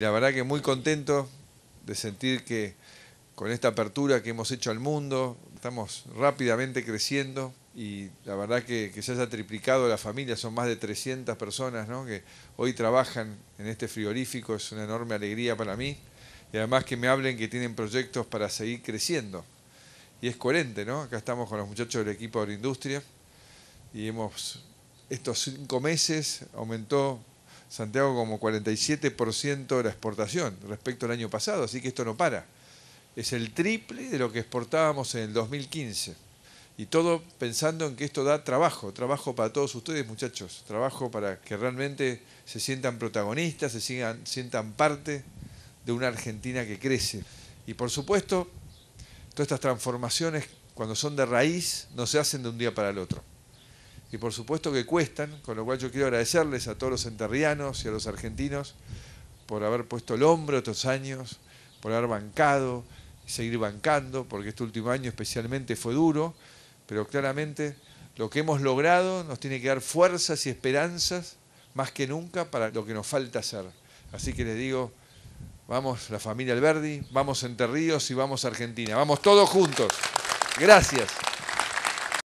La verdad que muy contento de sentir que con esta apertura que hemos hecho al mundo, estamos rápidamente creciendo y la verdad que, se haya triplicado la familia, son más de 300 personas que hoy trabajan en este frigorífico, es una enorme alegría para mí y además que me hablen que tienen proyectos para seguir creciendo. Y es coherente, ¿no? Acá estamos con los muchachos del equipo de la industria, y hemos, estos cinco meses aumentó Santiago como 47% de la exportación respecto al año pasado, así que esto no para. Es el triple de lo que exportábamos en el 2015. Y todo pensando en que esto da trabajo, trabajo para todos ustedes muchachos, trabajo para que realmente se sientan protagonistas, se sigan, sientan parte de una Argentina que crece. Y por supuesto, todas estas transformaciones, cuando son de raíz, no se hacen de un día para el otro y por supuesto que cuestan, con lo cual yo quiero agradecerles a todos los enterrianos y a los argentinos por haber puesto el hombro estos años, por haber bancado y seguir bancando, porque este último año especialmente fue duro, pero claramente lo que hemos logrado nos tiene que dar fuerzas y esperanzas más que nunca para lo que nos falta hacer. Así que les digo, vamos la familia Alberdi, vamos Entre Ríos y vamos Argentina, vamos todos juntos. Gracias.